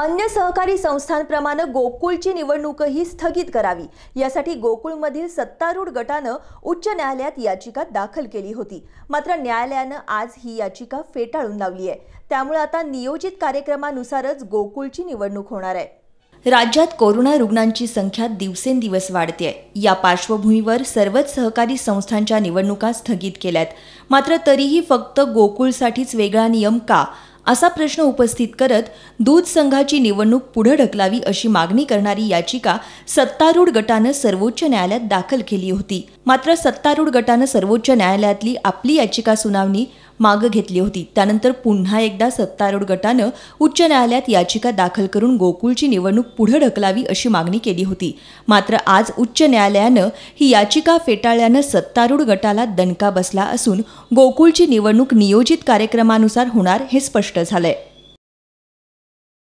अन्य सहकारी संस्थांप्रमाणे गोकुळची निवडणूकही स्थगित करावी यासाठी गोकुळमधील सत्तारूढ गटानं उच्च न्यायालयात याचिका दाखल केली होती मात्र न्यायालयानं आज ही याचिका फेटाळून लावली आहे त्यामुळे आता नियोजित कार्यक्रमानुसारच गोकुळची निवडणूक होणार आहे राज्यात कोरोना रुग्णांची संख्या दिवसेंदिवस वाढते आहे या पार्श्वभूमीवर सर्वच सहकारी संस्थांच्या निवडणुका स्थगित केल्यात मात्र तरीही फक्त गोकुळसाठीच वेगळा नियम का असा प्रश्न उपस्थित करत दूध संघाची निवडणूक पुढे ढकलावी अशी मागणी करणारी याचिका सत्तारूढ गटानं सर्वोच्च न्यायालयात दाखल केली होती मात्र सत्तारूढ गटानं सर्वोच्च न्यायालयातली आपली याचिका सुनावणी मागं घेतली होती त्यानंतर पुन्हा एकदा सत्तारूढ गटानं उच्च न्यायालयात याचिका दाखल करून गोकुळची निवडणूक पुढे ढकलावी अशी मागणी केली होती मात्र आज उच्च न्यायालयानं ही याचिका फेटाळल्यानं सत्तारूढ गटाला दणका बसला असून गोकुळची निवडणूक नियोजित कार्यक्रमानुसार होणार हे स्पष्ट झालंय